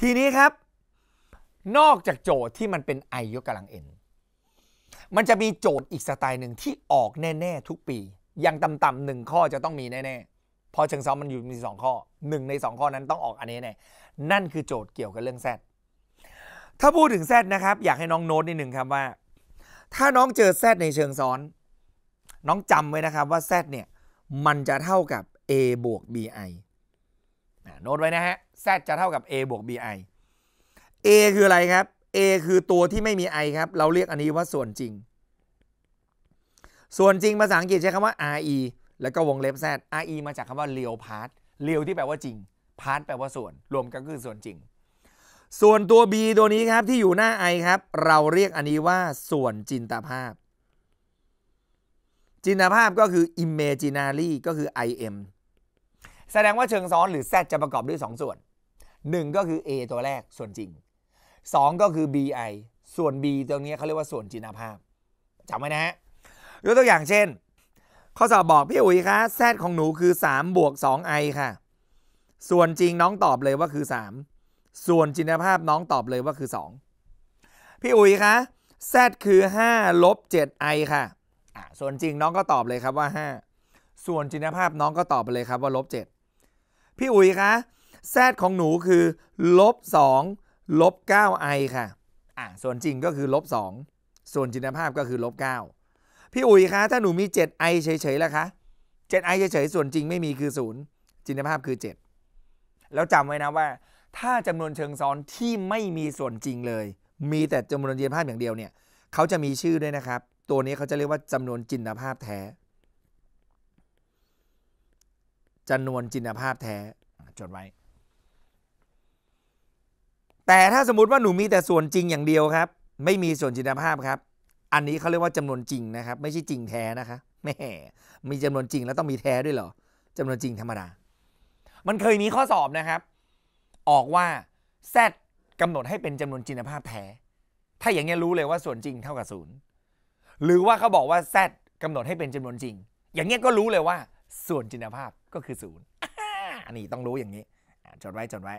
ทีนี้ครับ นอกจากโจทย์ที่มันเป็น i ยกกำลัง n มันจะมีโจทย์อีกสไตล์หนึ่งที่ออกแน่ๆทุกปี อย่างต่ำๆหนึ่งข้อจะต้องมีแน่ๆเพราะเชิงซ้อมมันอยู่มี 2 ข้อ 1 ใน 2 ข้อนั้นต้องออกอันนี้แน่นั่นคือโจทย์เกี่ยวกับเรื่องแซดถ้าพูดถึงแซดนะครับ อยากให้น้องโน้ตนิดหนึ่งครับว่า ถ้าน้องเจอแซดในเชิงซ้อน น้องจำไว้นะครับว่าแซดเนี่ยมันจะเท่ากับ a บวก bi โน้ตไว้นะฮะ z จะเท่ากับ a บวก b i a คืออะไรครับ a คือตัวที่ไม่มี i ครับเราเรียกอันนี้ว่าส่วนจริง ส่วนจริงภาษาอังกฤษใช้คำว่า r e แล้วก็วงเล็บ z r e มาจากคำว่า real part real ที่แปลว่าจริง part แปลว่าส่วน รวมกันคือส่วนจริง ส่วนตัว b ตัวนี้ครับที่อยู่หน้า i ครับเราเรียกอันนี้ว่าส่วนจินตภาพ จินตภาพก็คือ imaginary ก็คือ im แสดงว่าเชิงซ้อนหรือ Z จะประกอบด้วย 2 ส่วน 1 ก็คือ A ตัวแรกส่วนจริง 2 ก็คือ BI ส่วน B ตรงนี้เขาเรียกว่าส่วนจินภาพจำไว้นะฮะยกตัวอย่างเช่น ข้อสอบบอก พี่อุ๋ยคะ Z ของหนูคือ 3 บวก 2i ค่ะ ส่วนจริงน้องตอบเลยว่าคือ 3 ส่วนจินภาพน้องตอบเลยว่าคือ 2 พี่อุ๋ยคะ Z คือ5 ลบ 7i ค่ะส่วนจริงน้องก็ตอบเลยครับว่า 5 ส่วนจินภาพน้องก็ตอบไปเลยครับว่าลบ7พี่อุ๋ยคะแซดของหนูคือลบสองลบเก้าไอค่ะอ่ะส่วนจริงก็คือลบสองส่วนจินตภาพก็คือลบเก้าพี่อุ๋ยคะถ้าหนูมีเจ็ดไอเฉยๆแล้วคะเจ็ดไอเฉยๆส่วนจริงไม่มีคือศูนย์จินตภาพคือเจ็ดแล้วจำไว้นะว่า ถ้าจำนวนเชิงซ้อนที่ไม่มีส่วนจริงเลย มีแต่จำนวนจินตภาพอย่างเดียวเนี่ยเขาจะมีชื่อด้วยนะครับ ตัวนี้เขาจะเรียกว่าจำนวนจินตภาพแท้จำนวนจินภาพแท้จดไว้ แต่ถ้าสมมติว่าหนูมีแต่ส่วนจริงอย่างเดียวครับ ไม่มีส่วนจินภาพครับ อันนี้เขาเรียกว่าจำนวนจริงนะครับ ไม่ใช่จริงแท้นะคะแม่มีจำนวนจริงแล้วต้องมีแท้ด้วยเหรอจำนวนจริงธรรมดา มันเคยมีข้อสอบนะครับ ออกว่าแซดกำหนดให้เป็นจำนวนจินภาพแท้ถ้าอย่างนี้รู้เลยว่าส่วนจริงเท่ากับศูนย์หรือว่าเขาบอกว่าแซดกำหนดให้เป็นจำนวนจริง อย่างนี้ก็รู้เลยว่าส่วนจินตภาพก็คือศูนย์ อันนี้ต้องรู้อย่างนี้ จดไว้จดไว้